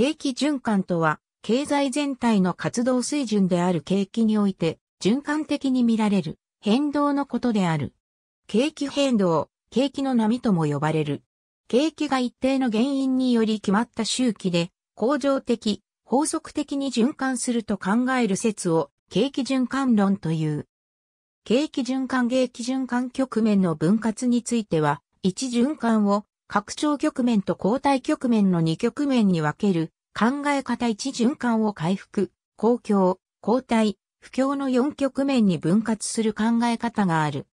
景気循環とは、経済全体の活動水準である景気において、循環的に見られる変動のことである。景気変動、景気の波とも呼ばれる。景気が一定の原因により決まった周期で、恒常的、法則的に循環すると考える説を、景気循環論という。景気循環景気循環局面の分割については、一循環を拡張局面と交代局面の2局面に分ける、考え方1循環を回復、公共、交代、不況の4局面に分割する考え方がある。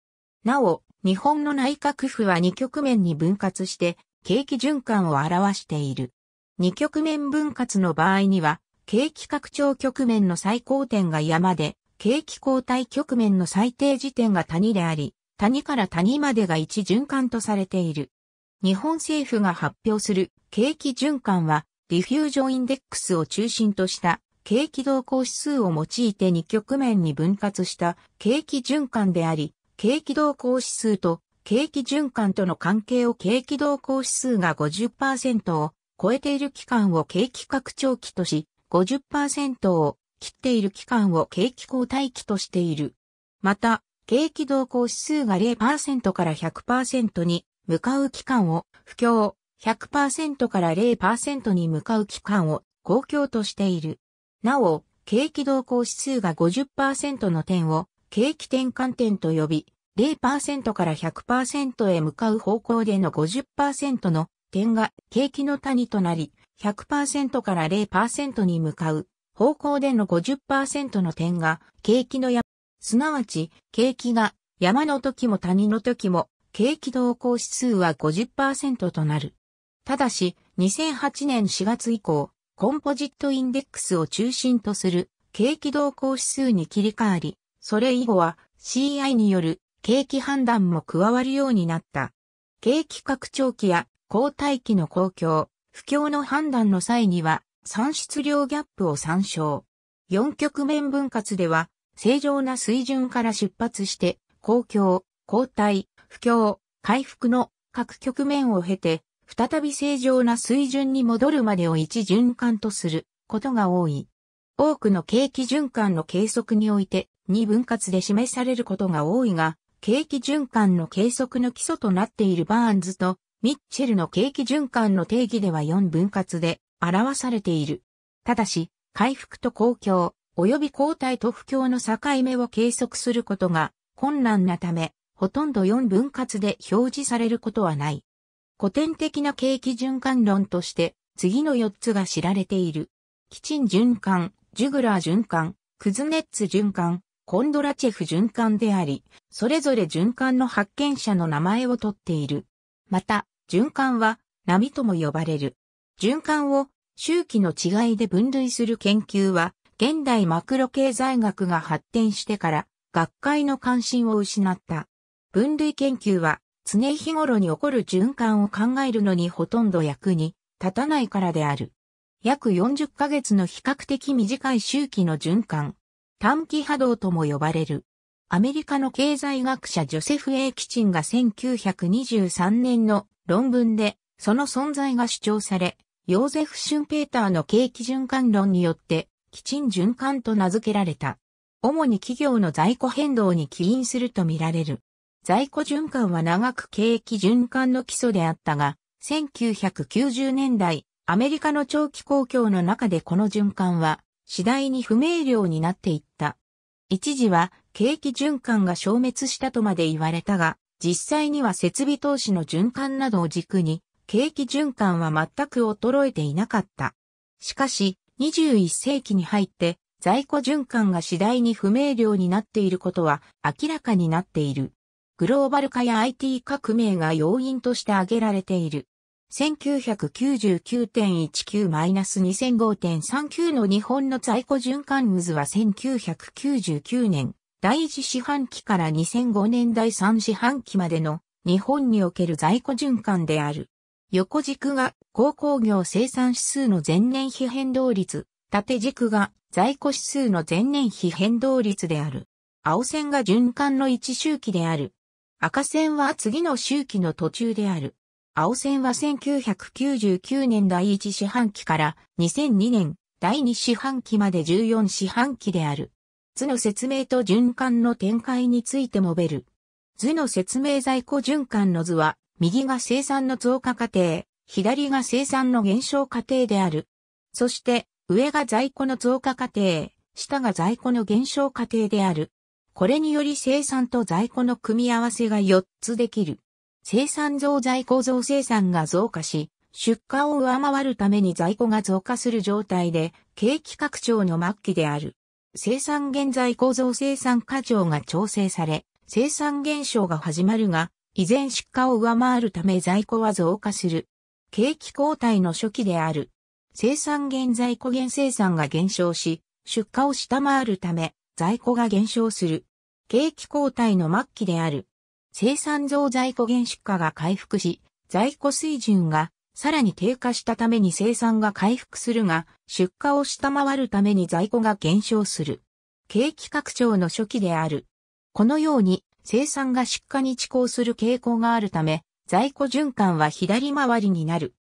なお、日本の内閣府は2局面に分割して、景気循環を表している。2局面分割の場合には、景気拡張局面の最高点が山で、景気交代局面の最低時点が谷であり、谷から谷までが1循環とされている。日本政府が発表する景気循環は、ディフュージョンインデックスを中心とした景気動向指数を用いて2局面に分割した景気循環であり、景気動向指数と景気循環との関係を景気動向指数が50%を超えている期間を景気拡張期とし、50%を切っている期間を景気後退期としている。また、景気動向指数が0%から100%に向かう期間を不況100%から0%に向かう期間を公共としている。なお、景気動向指数が50%の点を景気転換点と呼び、0%から100%へ向かう方向での50%の点が景気の谷となり、100%から0%に向かう方向での50%の点が景気の山、すなわち景気が山の時も谷の時も景気動向指数は50%となる。ただし、2008年4月以降、コンポジットインデックスを中心とする景気動向指数に切り替わり、それ以後は CI による景気判断も加わるようになった。景気拡張期や交代期の公共、不況の判断の際には、産出量ギャップを参照。4局面分割では、正常な水準から出発して、公共、交代、不況、回復の各局面を経て、再び正常な水準に戻るまでを一循環とすることが多い。多くの景気循環の計測において、二分割で示されることが多いが、景気循環の計測の基礎となっているバーンズとミッチェルの景気循環の定義では4分割で表されている。ただし、回復と公共、及び交代と不況の境目を計測することが困難なため、ほとんど4分割で表示されることはない。古典的な景気循環論として、次の4つが知られている。キチン循環、ジュグラー循環、クズネッツ循環、コンドラチェフ循環であり、それぞれ循環の発見者の名前をとっている。また、循環は波とも呼ばれる。循環を周期の違いで分類する研究は、現代マクロ経済学が発展してから、学会の関心を失った。分類研究は常日頃に起こる循環を考えるのにほとんど役に立たないからである。約40ヶ月の比較的短い周期の循環、短期波動とも呼ばれる。アメリカの経済学者ジョセフ・エイキチンが1923年の論文でその存在が主張され、ヨーゼフ・シュンペーターの景気循環論によって、キチン循環と名付けられた。主に企業の在庫変動に起因するとみられる。在庫循環は長く景気循環の基礎であったが、1990年代、アメリカの長期公共の中でこの循環は次第に不明瞭になっていった。一時は景気循環が消滅したとまで言われたが、実際には設備投資の循環などを軸に、景気循環は全く衰えていなかった。しかし、21世紀に入って在庫循環が次第に不明瞭になっていることは明らかになっている。グローバル化や IT 革命が要因として挙げられている。1999.19-2005.39の日本の在庫循環渦は1999年第一四半期から2005年第三四半期までの日本における在庫循環である。横軸が高工業生産指数の前年比変動率、縦軸が在庫指数の前年比変動率である。青線が循環の一周期である。赤線は次の周期の途中である。青線は1999年第1四半期から2002年第2四半期まで14四半期である。図の説明と循環の展開について述べる。図の説明在庫循環の図は、右が生産の増加過程、左が生産の減少過程である。そして、上が在庫の増加過程、下が在庫の減少過程である。これにより生産と在庫の組み合わせが4つできる。生産増在庫増生産が増加し、出荷を上回るために在庫が増加する状態で、景気拡張の末期である。生産減在庫増生産過剰が調整され、生産減少が始まるが、依然出荷を上回るため在庫は増加する。景気交代の初期である。生産減在庫減生産が減少し、出荷を下回るため、在庫が減少する。景気後退の末期である。生産増在庫減出荷が回復し、在庫水準がさらに低下したために生産が回復するが、出荷を下回るために在庫が減少する。景気拡張の初期である。このように生産が出荷に遅行する傾向があるため、在庫循環は左回りになる。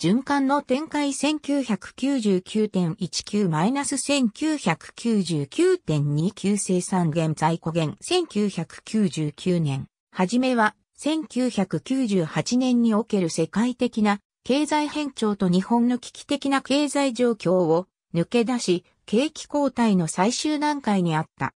循環の展開1999.19-1999.29生産現在古現1999年。はじめは、1998年における世界的な経済変調と日本の危機的な経済状況を抜け出し、景気交代の最終段階にあった。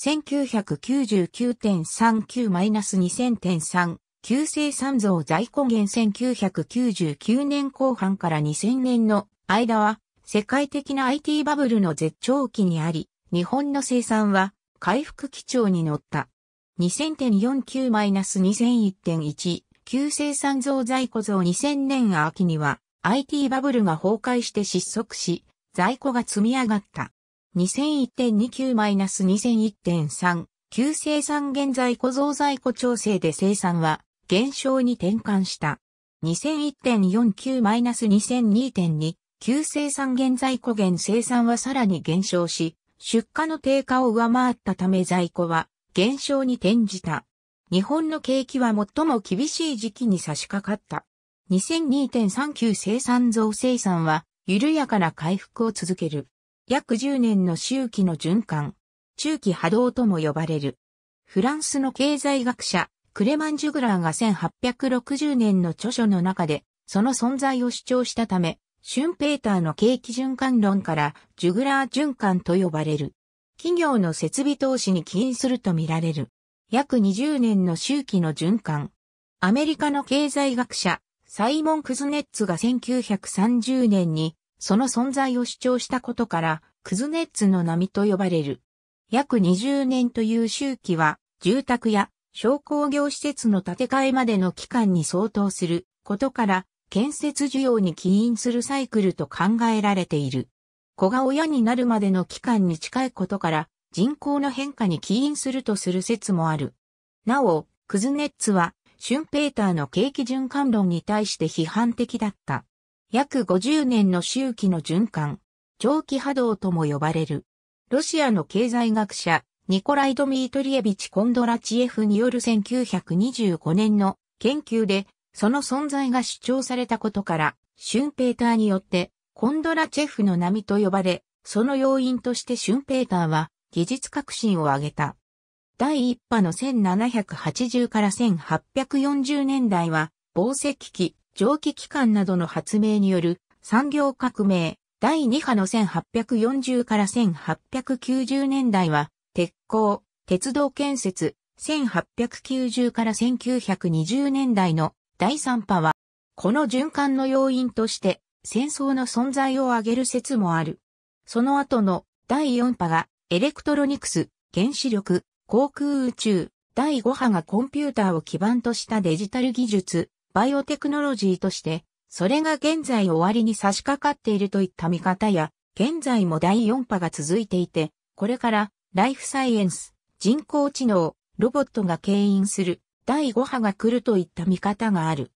1999.39-2000.3旧生三蔵在庫元1999年後半から2000年の間は世界的な IT バブルの絶頂期にあり、日本の生産は回復基調に乗った。2000.49-2001.1旧生産増在庫増2000年秋には IT バブルが崩壊して失速し、在庫が積み上がった。2001.29-2001.3旧生産現在庫増在庫調整で生産は減少に転換した。2001.49-2002.2、旧生産現在庫減生産はさらに減少し、出荷の低下を上回ったため在庫は減少に転じた。日本の景気は最も厳しい時期に差し掛かった。2002.39生産増生産は緩やかな回復を続ける。約10年の周期の循環、中期波動とも呼ばれる。フランスの経済学者、クレマン・ジュグラーが1860年の著書の中で、その存在を主張したため、シュンペーターの景気循環論からジュグラー循環と呼ばれる。企業の設備投資に起因するとみられる。約20年の周期の循環。アメリカの経済学者、サイモン・クズネッツが1930年にその存在を主張したことから、クズネッツの波と呼ばれる。約20年という周期は、住宅や商工業施設の建て替えまでの期間に相当することから、建設需要に起因するサイクルと考えられている。子が親になるまでの期間に近いことから、人口の変化に起因するとする説もある。なお、クズネッツは、シュンペーターの景気循環論に対して批判的だった。約50年の周期の循環、長期波動とも呼ばれる。ロシアの経済学者、ニコライド・ミートリエビチ・コンドラチエフによる1925年の研究で、その存在が主張されたことから、シュンペーターによって、コンドラチェフの波と呼ばれ、その要因としてシュンペーターは、技術革新を挙げた。第1波の1780から1840年代は、防石機、蒸気機関などの発明による産業革命。第2波の1840から1890年代は、鉄鋼、鉄道建設、1890から1920年代の第3波は、この循環の要因として戦争の存在を挙げる説もある。その後の第4波がエレクトロニクス、原子力、航空宇宙、第5波がコンピューターを基盤としたデジタル技術、バイオテクノロジーとして、それが現在終わりに差し掛かっているといった見方や、現在も第4波が続いていて、これからライフサイエンス、人工知能、ロボットが牽引する第5波が来るといった見方がある。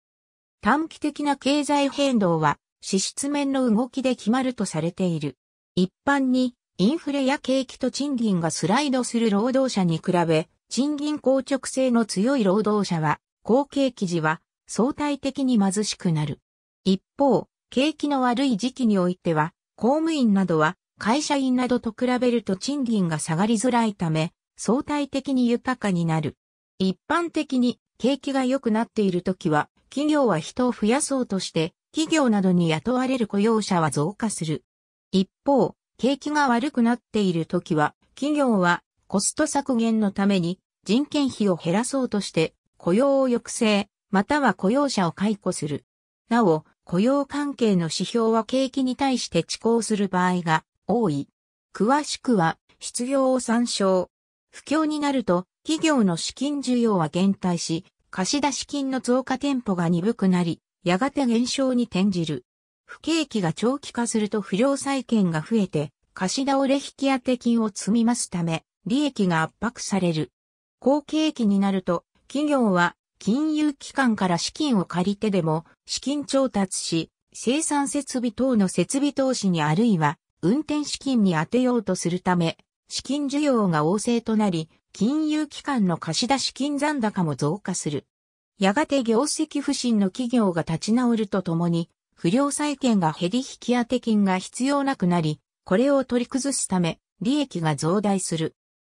短期的な経済変動は支出面の動きで決まるとされている。一般にインフレや景気と賃金がスライドする労働者に比べ、賃金硬直性の強い労働者は、後景気時は相対的に貧しくなる。一方、景気の悪い時期においては、公務員などは会社員などと比べると賃金が下がりづらいため、相対的に豊かになる。一般的に景気が良くなっている時は、企業は人を増やそうとして、企業などに雇われる雇用者は増加する。一方、景気が悪くなっている時は、企業はコスト削減のために人件費を減らそうとして、雇用を抑制、または雇用者を解雇する。なお、雇用関係の指標は景気に対して遅行する場合が多い。詳しくは、失業を参照。不況になると、企業の資金需要は減退し、貸出金の増加店舗が鈍くなり、やがて減少に転じる。不景気が長期化すると不良債権が増えて、貸し倒れ引き当て金を積みますため、利益が圧迫される。好景気になると、企業は金融機関から資金を借りてでも資金調達し、生産設備等の設備投資にあるいは運転資金に充てようとするため、資金需要が旺盛となり、金融機関の貸出金残高も増加する。やがて業績不振の企業が立ち直るとともに、不良債権が減り引き当て金が必要なくなり、これを取り崩すため、利益が増大する。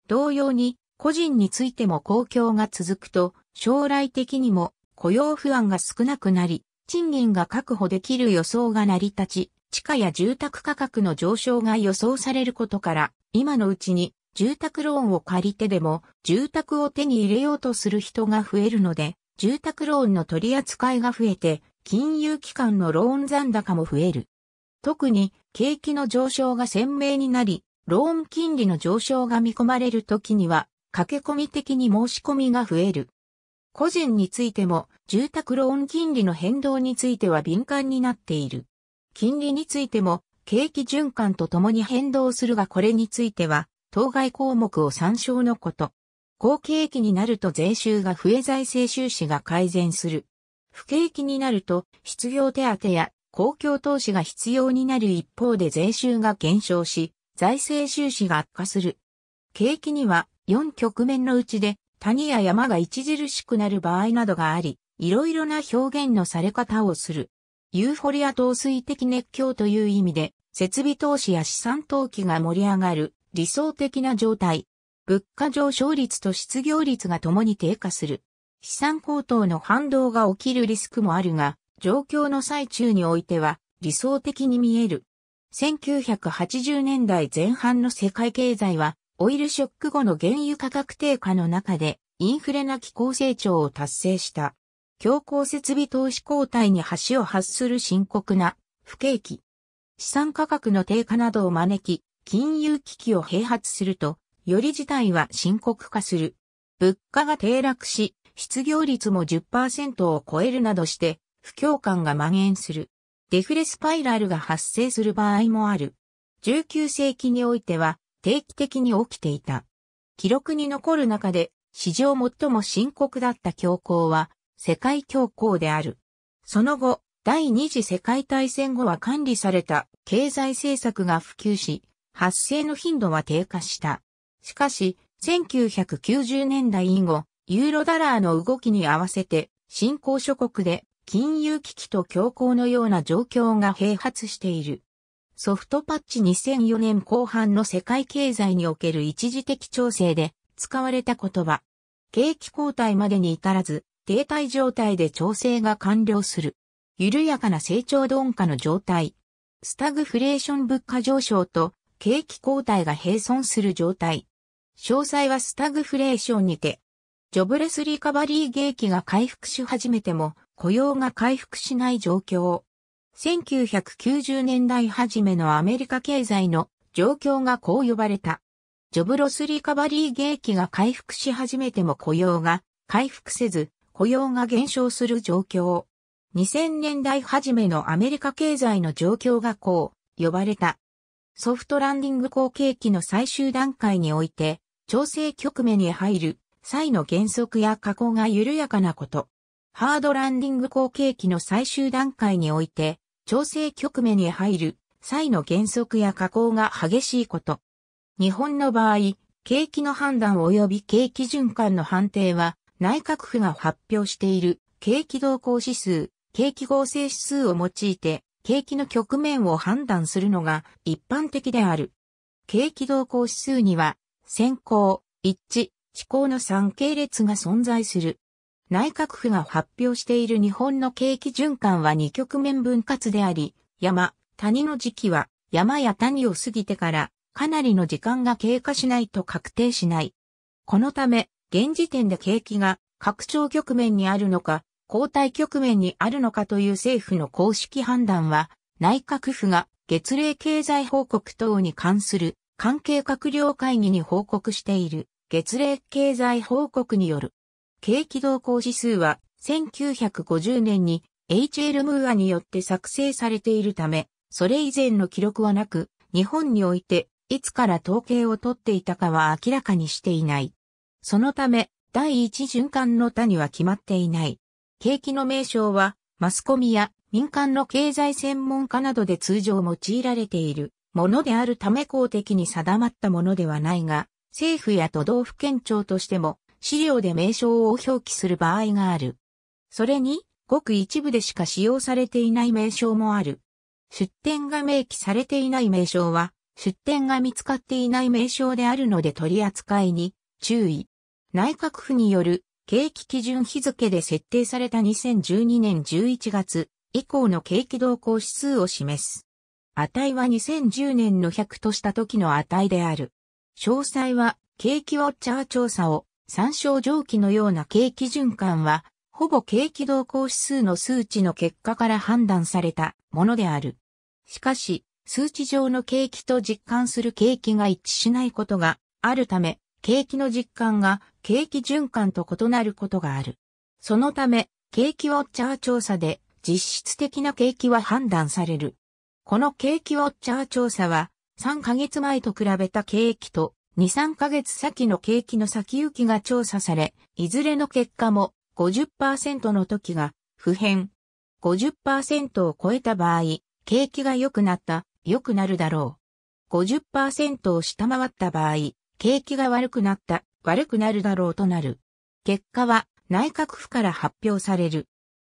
同様に、個人についても公共が続くと、将来的にも雇用不安が少なくなり、賃金が確保できる予想が成り立ち、地価や住宅価格の上昇が予想されることから、今のうちに住宅ローンを借りてでも住宅を手に入れようとする人が増えるので、住宅ローンの取り扱いが増えて、金融機関のローン残高も増える。特に景気の上昇が鮮明になり、ローン金利の上昇が見込まれる時には、駆け込み的に申し込みが増える。個人についても、住宅ローン金利の変動については敏感になっている。金利についても、景気循環とともに変動するがこれについては、当該項目を参照のこと。好景気になると税収が増え財政収支が改善する。不景気になると失業手当や公共投資が必要になる一方で税収が減少し、財政収支が悪化する。景気には4局面のうちで谷や山が著しくなる場合などがあり、いろいろな表現のされ方をする。ユーフォリア投水的熱狂という意味で、設備投資や資産投機が盛り上がる理想的な状態。物価上昇率と失業率が共に低下する。資産高騰の反動が起きるリスクもあるが、状況の最中においては理想的に見える。1980年代前半の世界経済は、オイルショック後の原油価格低下の中で、インフレな気候成長を達成した。強行設備投資交代に橋を発する深刻な不景気。資産価格の低下などを招き、金融危機を併発すると、より事態は深刻化する。物価が低落し、失業率も10%を超えるなどして、不況感が蔓延する。デフレスパイラルが発生する場合もある。19世紀においては、定期的に起きていた。記録に残る中で、史上最も深刻だった恐慌は、世界恐慌である。その後、第二次世界大戦後は管理された経済政策が普及し、発生の頻度は低下した。しかし、1990年代以後、ユーロダラーの動きに合わせて、新興諸国で金融危機と恐慌のような状況が併発している。ソフトパッチ2004年後半の世界経済における一時的調整で使われた言葉。景気交代までに至らず、停滞状態で調整が完了する。緩やかな成長鈍化の状態。スタグフレーション物価上昇と景気後退が並存する状態。詳細はスタグフレーションにて、ジョブレスリカバリー景気が回復し始めても雇用が回復しない状況。1990年代初めのアメリカ経済の状況がこう呼ばれた。ジョブロスリカバリー景気が回復し始めても雇用が回復せず、雇用が減少する状況。2000年代初めのアメリカ経済の状況がこう呼ばれた。ソフトランディング後景気の最終段階において、調整局面に入る際の減速や加工が緩やかなこと。ハードランディング後景気の最終段階において、調整局面に入る際の減速や加工が激しいこと。日本の場合、景気の判断及び景気循環の判定は、内閣府が発表している景気動向指数、景気合成指数を用いて、景気の局面を判断するのが一般的である。景気動向指数には、先行、一致、指向の3系列が存在する。内閣府が発表している日本の景気循環は2局面分割であり、山、谷の時期は山や谷を過ぎてからかなりの時間が経過しないと確定しない。このため、現時点で景気が拡張局面にあるのか、交代局面にあるのかという政府の公式判断は、内閣府が月例経済報告等に関する関係閣僚会議に報告している月例経済報告による。景気動向指数は1950年に H.L. ムーアによって作成されているため、それ以前の記録はなく、日本においていつから統計を取っていたかは明らかにしていない。そのため、第一循環の他には決まっていない。景気の名称は、マスコミや民間の経済専門家などで通常用いられているものであるため公的に定まったものではないが、政府や都道府県庁としても資料で名称を表記する場合がある。それに、ごく一部でしか使用されていない名称もある。出典が明記されていない名称は、出典が見つかっていない名称であるので取り扱いに注意。内閣府による景気基準日付で設定された2012年11月以降の景気動向指数を示す。値は2010年の100とした時の値である。詳細は景気ウォッチャー調査を参照上記のような景気循環は、ほぼ景気動向指数の数値の結果から判断されたものである。しかし、数値上の景気と実感する景気が一致しないことがあるため、景気の実感が景気循環と異なることがある。そのため、景気ウォッチャー調査で実質的な景気は判断される。この景気ウォッチャー調査は、3ヶ月前と比べた景気と、2、3ヶ月先の景気の先行きが調査され、いずれの結果も50%の時が不変。50%を超えた場合、景気が良くなった、良くなるだろう。50%を下回った場合、景気が悪くなった、悪くなるだろうとなる。結果は内閣府から発表される。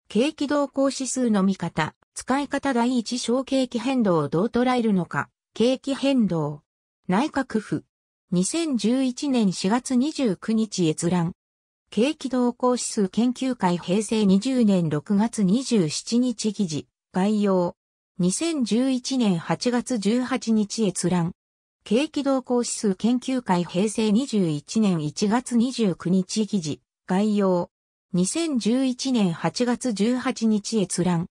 景気動向指数の見方、使い方第一小景気変動をどう捉えるのか、景気変動。内閣府。2011年4月29日閲覧。景気動向指数研究会平成20年6月27日記事。概要。2011年8月18日閲覧。景気動向指数研究会平成21年1月29日記事、概要。2011年8月18日閲覧。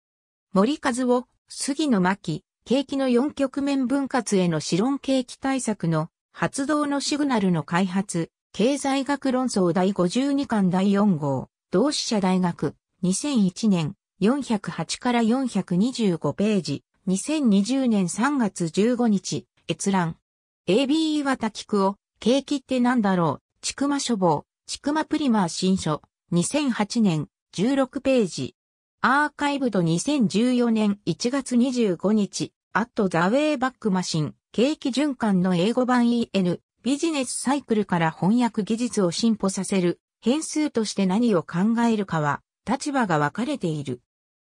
森和夫、杉野真景気の4局面分割への資論景気対策の発動のシグナルの開発、経済学論争第52巻第4号、同志社大学、2001年、408から425ページ、2020年3月15日、閲覧。AB 岩田菊を、景気ってなんだろう、ちくま書房、ちくまプリマー新書、2008年、16ページ。アーカイブド2014年1月25日、アットザウェイバックマシン、景気循環の英語版 EN、ビジネスサイクルから翻訳技術を進歩させる、変数として何を考えるかは、立場が分かれている。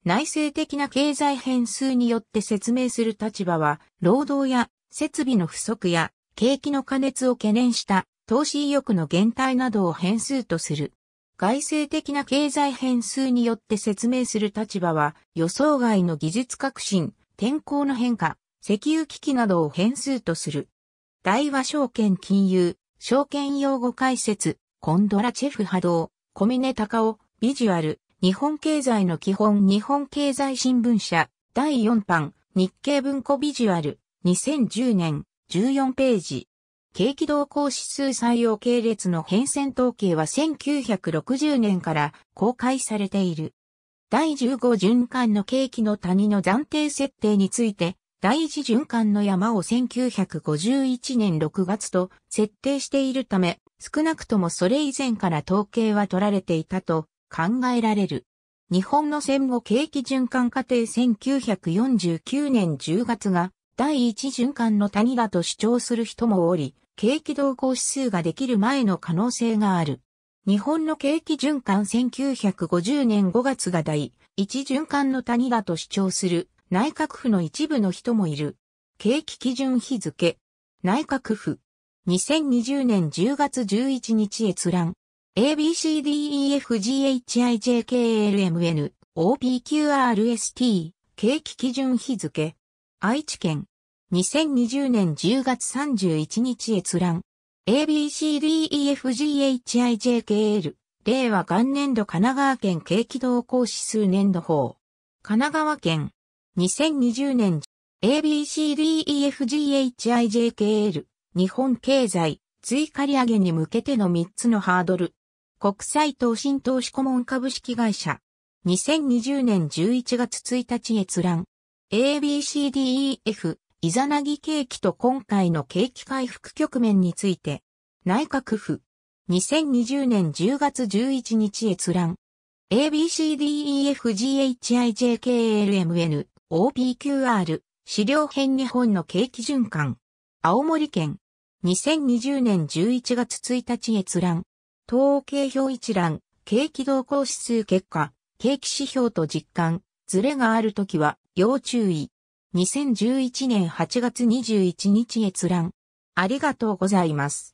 内政的な経済変数によって説明する立場は、労働や設備の不足や景気の加熱を懸念した投資意欲の減退などを変数とする。外政的な経済変数によって説明する立場は予想外の技術革新、天候の変化、石油危機などを変数とする。大和証券金融、証券用語解説、コンドラチェフ波動、ネタカオ、ビジュアル、日本経済の基本日本経済新聞社、第4版、日経文庫ビジュアル、2010年、14ページ。景気動向指数採用系列の変遷統計は1960年から公開されている。第15循環の景気の谷の暫定設定について、第1循環の山を1951年6月と設定しているため、少なくともそれ以前から統計は取られていたと考えられる。日本の戦後景気循環過程1949年10月が第一循環の谷だと主張する人もおり、景気動向指数ができる前の可能性がある。日本の景気循環1950年5月が第一循環の谷だと主張する内閣府の一部の人もいる。景気基準日付。内閣府。2020年10月11日閲覧。ABCDEFGHIJKLMN OPQRST 景気基準日付。愛知県。2020年10月31日閲覧。ABCDEFGHIJKL。令和元年度神奈川県景気動向指数年度法。神奈川県。2020年 ABCDEFGHIJKL。日本経済。追加利上げに向けての3つのハードル。国際投信投資顧問株式会社。2020年11月1日閲覧。ABCDEF、イザナギ景気と今回の景気回復局面について、内閣府、2020年10月11日閲覧。ABCDEFGHIJKLMN、OPQR、資料編日本の景気循環。青森県、2020年11月1日閲覧。統計表一覧、景気動向指数結果、景気指標と実感、ズレがあるときは、要注意。2011年8月21日閲覧。ありがとうございます。